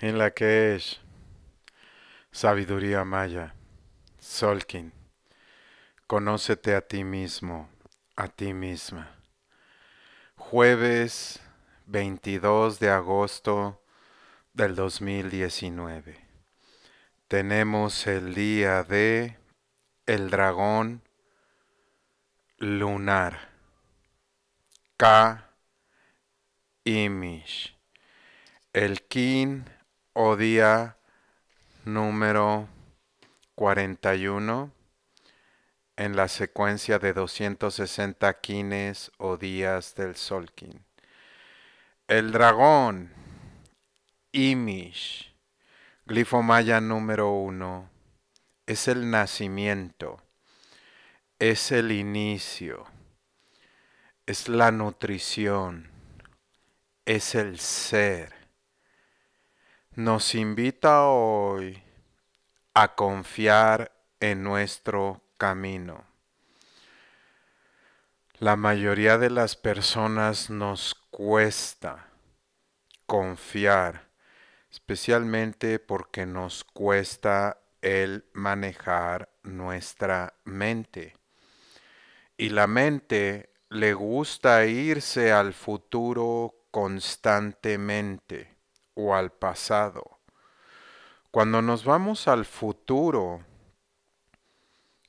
en la que es sabiduría maya, Solkin, conócete a ti mismo, a ti misma. Jueves 22 de agosto del 2019. Tenemos el día de el dragón lunar. K Imish. El kin o día número 41 en la secuencia de 260 quines o días del Solkin. El dragón, Imish, glifomaya número 1, es el nacimiento, es el inicio, es la nutrición, es el ser nos invita hoy a confiar en nuestro camino. La mayoría de las personas nos cuesta confiar, especialmente porque nos cuesta el manejar nuestra mente. Y la mente le gusta irse al futuro constantemente o al pasado. Cuando nos vamos al futuro,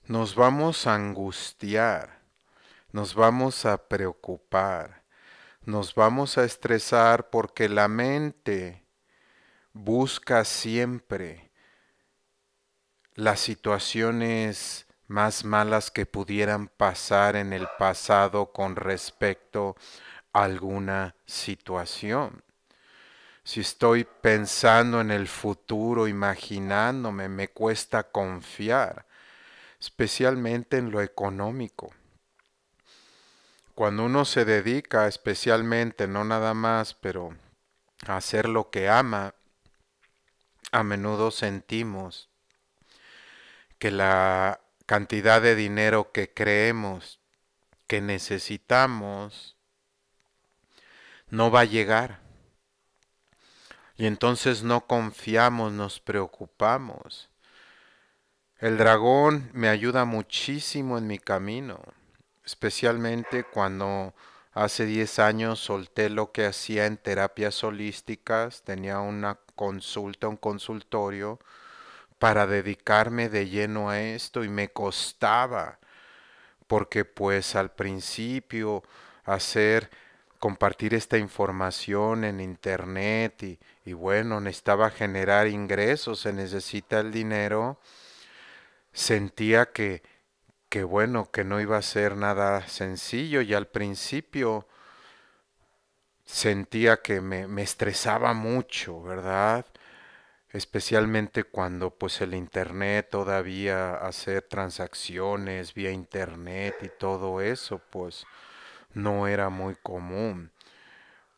nos vamos a angustiar, nos vamos a preocupar, nos vamos a estresar porque la mente busca siempre las situaciones más malas que pudieran pasar en el pasado con respecto a alguna situación si estoy pensando en el futuro, imaginándome, me cuesta confiar, especialmente en lo económico. Cuando uno se dedica especialmente, no nada más, pero a hacer lo que ama, a menudo sentimos que la cantidad de dinero que creemos que necesitamos no va a llegar y entonces no confiamos, nos preocupamos. El dragón me ayuda muchísimo en mi camino, especialmente cuando hace 10 años solté lo que hacía en terapias holísticas, tenía una consulta, un consultorio, para dedicarme de lleno a esto y me costaba, porque pues al principio hacer compartir esta información en internet y, bueno, necesitaba generar ingresos, se necesita el dinero, sentía que, que bueno, que no iba a ser nada sencillo y al principio sentía que me, me estresaba mucho, ¿verdad? Especialmente cuando pues el internet todavía hacer transacciones vía internet y todo eso, pues no era muy común.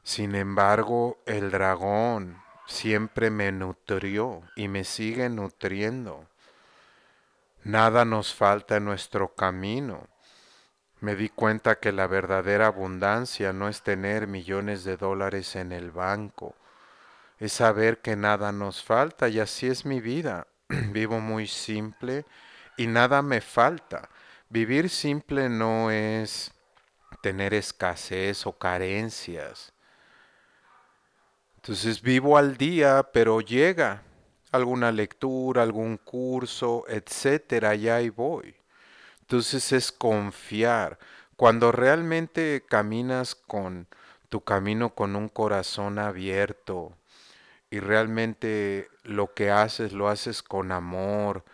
Sin embargo, el dragón siempre me nutrió y me sigue nutriendo. Nada nos falta en nuestro camino. Me di cuenta que la verdadera abundancia no es tener millones de dólares en el banco, es saber que nada nos falta y así es mi vida. Vivo muy simple y nada me falta. Vivir simple no es tener escasez o carencias. Entonces vivo al día, pero llega alguna lectura, algún curso, etcétera, y ahí voy. Entonces es confiar. Cuando realmente caminas con tu camino con un corazón abierto y realmente lo que haces lo haces con amor,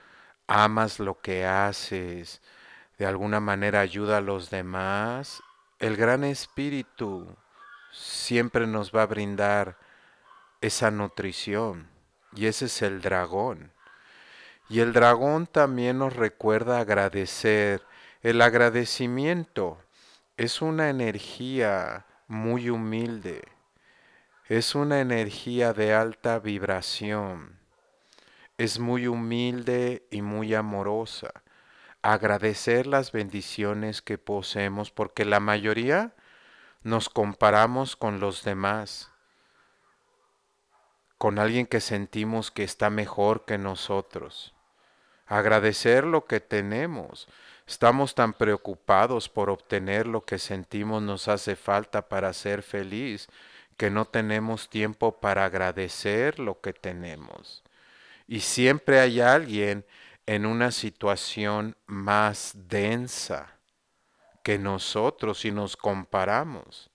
amas lo que haces, de alguna manera ayuda a los demás, el gran espíritu siempre nos va a brindar esa nutrición y ese es el dragón. Y el dragón también nos recuerda agradecer. El agradecimiento es una energía muy humilde, es una energía de alta vibración, es muy humilde y muy amorosa agradecer las bendiciones que poseemos, porque la mayoría nos comparamos con los demás, con alguien que sentimos que está mejor que nosotros. Agradecer lo que tenemos. Estamos tan preocupados por obtener lo que sentimos nos hace falta para ser feliz que no tenemos tiempo para agradecer lo que tenemos. Y siempre hay alguien en una situación más densa que nosotros si nos comparamos.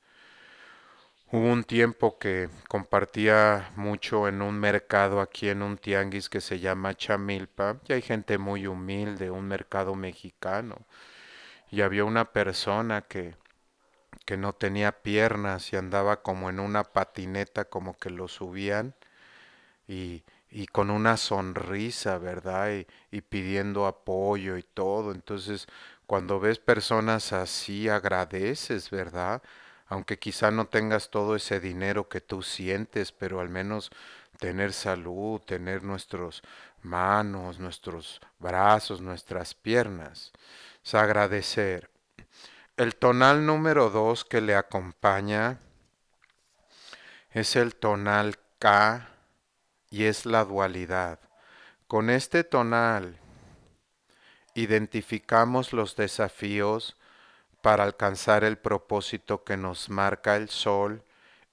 Hubo un tiempo que compartía mucho en un mercado aquí en un tianguis que se llama Chamilpa, y hay gente muy humilde, un mercado mexicano. Y había una persona que, que no tenía piernas y andaba como en una patineta, como que lo subían y y con una sonrisa, ¿verdad? Y, pidiendo apoyo y todo. Entonces, cuando ves personas así, agradeces, ¿verdad? Aunque quizá no tengas todo ese dinero que tú sientes, pero al menos tener salud, tener nuestras manos, nuestros brazos, nuestras piernas. Es agradecer. El tonal número dos que le acompaña es el tonal K y es la dualidad. Con este tonal identificamos los desafíos para alcanzar el propósito que nos marca el sol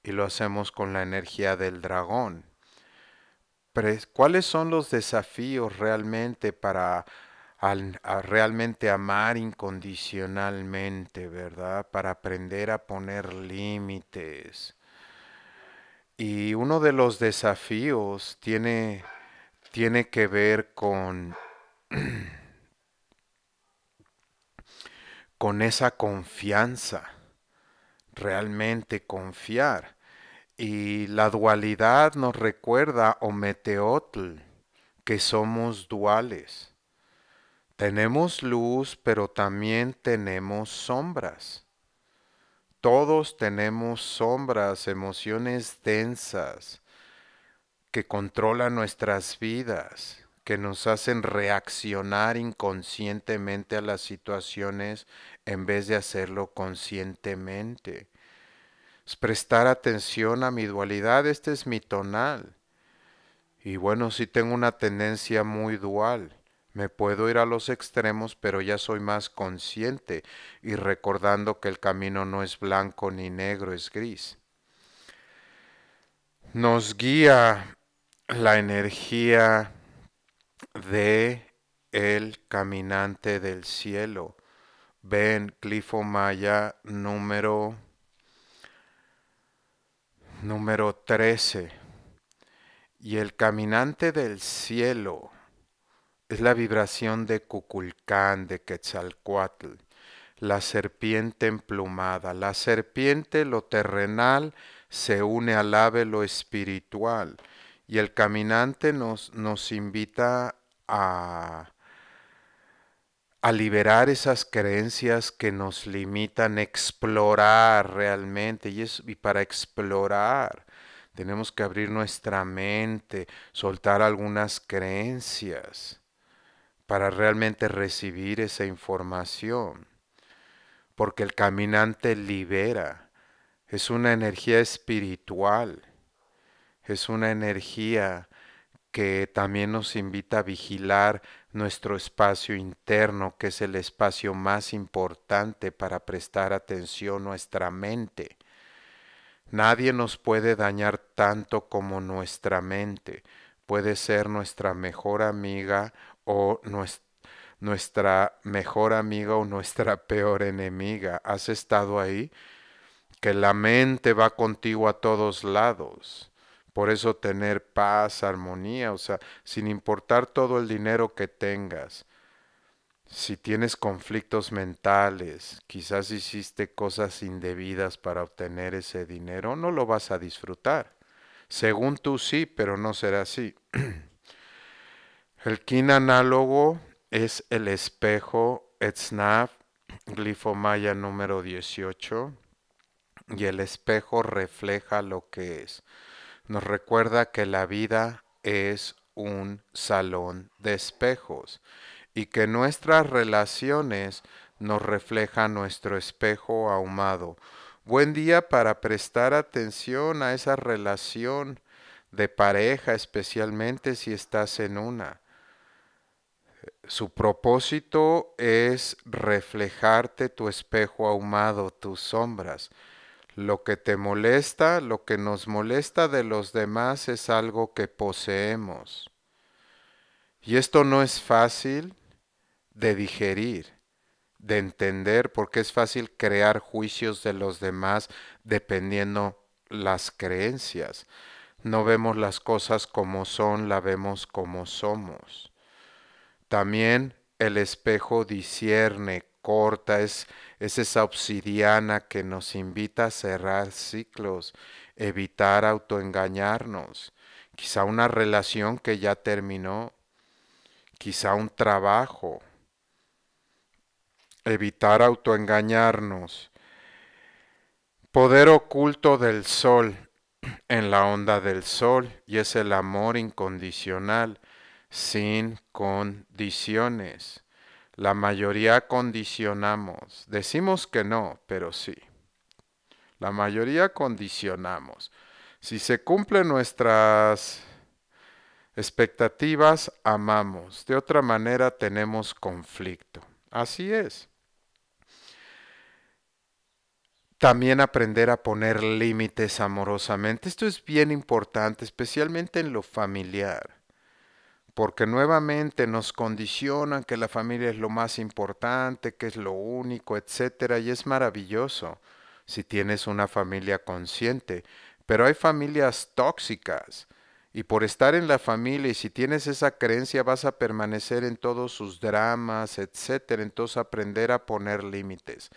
y lo hacemos con la energía del dragón. ¿Cuáles son los desafíos realmente para realmente amar incondicionalmente, verdad? Para aprender a poner límites, y uno de los desafíos tiene, que ver con, con esa confianza, realmente confiar. Y la dualidad nos recuerda o meteotl, que somos duales. Tenemos luz, pero también tenemos sombras. Todos tenemos sombras, emociones densas que controlan nuestras vidas, que nos hacen reaccionar inconscientemente a las situaciones en vez de hacerlo conscientemente. Es prestar atención a mi dualidad, este es mi tonal. Y bueno, sí tengo una tendencia muy dual. Me puedo ir a los extremos, pero ya soy más consciente y recordando que el camino no es blanco ni negro, es gris. Nos guía la energía de el caminante del cielo. Ven, Clifo Maya número número 13. Y el caminante del cielo es la vibración de Cuculcán, de Quetzalcoatl, la serpiente emplumada. La serpiente, lo terrenal, se une al ave, lo espiritual. Y el caminante nos, invita a, a liberar esas creencias que nos limitan, explorar realmente. y para explorar tenemos que abrir nuestra mente, soltar algunas creencias para realmente recibir esa información. Porque el caminante libera, es una energía espiritual, es una energía que también nos invita a vigilar nuestro espacio interno, que es el espacio más importante para prestar atención nuestra mente. Nadie nos puede dañar tanto como nuestra mente puede ser nuestra mejor amiga o nuestra mejor amiga o nuestra peor enemiga. ¿Has estado ahí? Que la mente va contigo a todos lados. Por eso tener paz, armonía, o sea, sin importar todo el dinero que tengas. Si tienes conflictos mentales, quizás hiciste cosas indebidas para obtener ese dinero, no lo vas a disfrutar. Según tú sí, pero no será así. El kin análogo es el espejo Etznaf, glifo maya número 18, y el espejo refleja lo que es. Nos recuerda que la vida es un salón de espejos y que nuestras relaciones nos reflejan nuestro espejo ahumado buen día para prestar atención a esa relación de pareja, especialmente si estás en una. Su propósito es reflejarte tu espejo ahumado, tus sombras. Lo que te molesta, lo que nos molesta de los demás es algo que poseemos. Y esto no es fácil de digerir de entender, porque es fácil crear juicios de los demás dependiendo las creencias. No vemos las cosas como son, la vemos como somos. También el espejo disierne, corta, es esa obsidiana que nos invita a cerrar ciclos, evitar autoengañarnos. Quizá una relación que ya terminó, quizá un trabajo, evitar autoengañarnos. Poder oculto del sol en la onda del sol y es el amor incondicional, sin condiciones. La mayoría condicionamos. Decimos que no, pero sí. La mayoría condicionamos. Si se cumplen nuestras expectativas, amamos. De otra manera, tenemos conflicto. Así es. También aprender a poner límites amorosamente. Esto es bien importante, especialmente en lo familiar, porque nuevamente nos condicionan que la familia es lo más importante, que es lo único, etcétera, y es maravilloso si tienes una familia consciente, pero hay familias tóxicas y por estar en la familia, y si tienes esa creencia, vas a permanecer en todos sus dramas, etcétera. Entonces aprender a poner límites.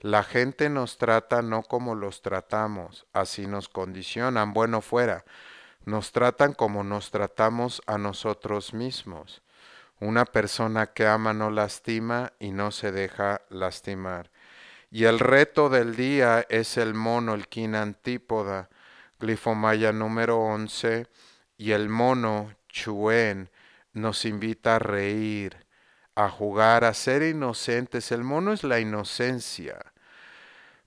La gente nos trata no como los tratamos, así nos condicionan, bueno fuera. Nos tratan como nos tratamos a nosotros mismos. Una persona que ama no lastima y no se deja lastimar. Y el reto del día es el mono, el antípoda, glifomaya número 11 y el mono Chuen nos invita a reír, a jugar, a ser inocentes. El mono es la inocencia.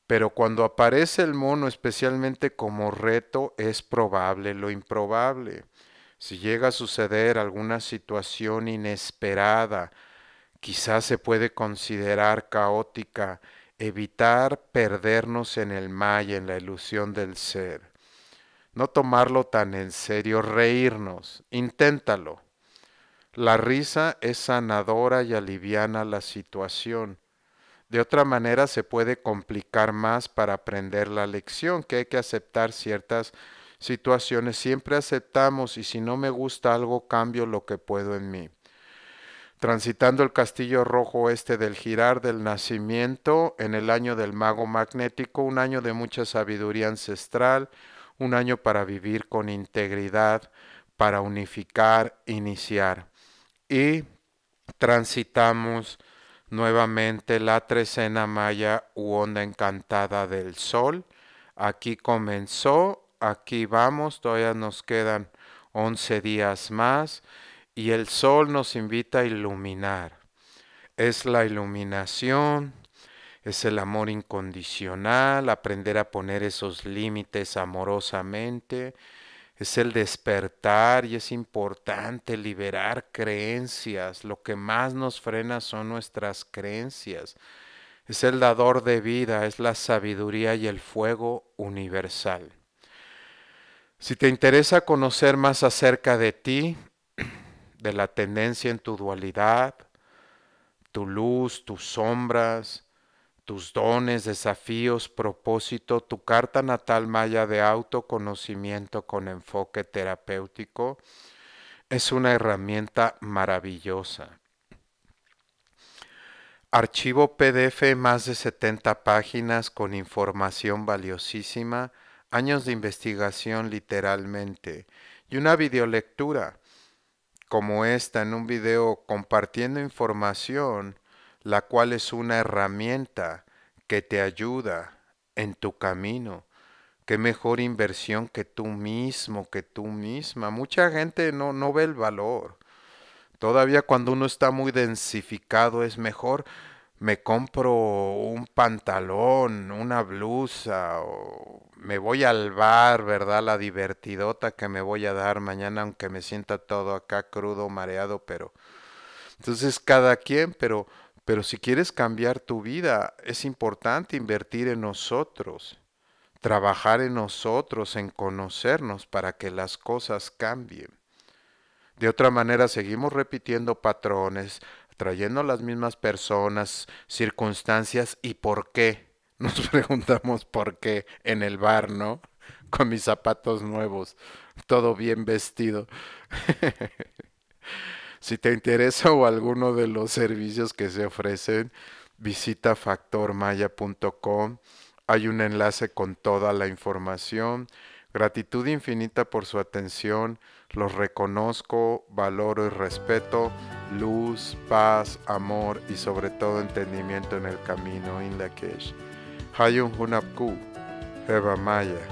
Pero cuando aparece el mono especialmente como reto, es probable lo improbable. Si llega a suceder alguna situación inesperada, quizás se puede considerar caótica, evitar perdernos en el y en la ilusión del ser no tomarlo tan en serio, reírnos, inténtalo. La risa es sanadora y aliviana la situación. De otra manera se puede complicar más para aprender la lección, que hay que aceptar ciertas situaciones. Siempre aceptamos y si no me gusta algo, cambio lo que puedo en mí. Transitando el castillo rojo este del girar del nacimiento en el año del mago magnético, un año de mucha sabiduría ancestral, un año para vivir con integridad, para unificar, iniciar. Y transitamos nuevamente la trecena maya u onda encantada del sol. Aquí comenzó, aquí vamos, todavía nos quedan 11 días más y el sol nos invita a iluminar. Es la iluminación, es el amor incondicional, aprender a poner esos límites amorosamente, es el despertar y es importante liberar creencias. Lo que más nos frena son nuestras creencias. Es el dador de vida, es la sabiduría y el fuego universal. Si te interesa conocer más acerca de ti, de la tendencia en tu dualidad, tu luz, tus sombras, tus dones, desafíos, propósito, tu carta natal maya de autoconocimiento con enfoque terapéutico es una herramienta maravillosa. Archivo PDF más de 70 páginas con información valiosísima, años de investigación literalmente y una videolectura como esta en un video compartiendo información la cual es una herramienta que te ayuda en tu camino. Qué mejor inversión que tú mismo, que tú misma. Mucha gente no, no ve el valor. Todavía cuando uno está muy densificado es mejor me compro un pantalón, una blusa, o me voy al bar, ¿verdad? La divertidota que me voy a dar mañana, aunque me sienta todo acá crudo, mareado, pero... Entonces cada quien, pero pero si quieres cambiar tu vida, es importante invertir en nosotros, trabajar en nosotros, en conocernos para que las cosas cambien. De otra manera, seguimos repitiendo patrones, trayendo a las mismas personas, circunstancias y por qué. Nos preguntamos por qué en el bar, ¿no? Con mis zapatos nuevos, todo bien vestido. Si te interesa o alguno de los servicios que se ofrecen, visita factormaya.com. Hay un enlace con toda la información. Gratitud infinita por su atención. Los reconozco, valoro y respeto. Luz, paz, amor y sobre todo entendimiento en el camino. Hay Hayun Hunapku. Eva Maya.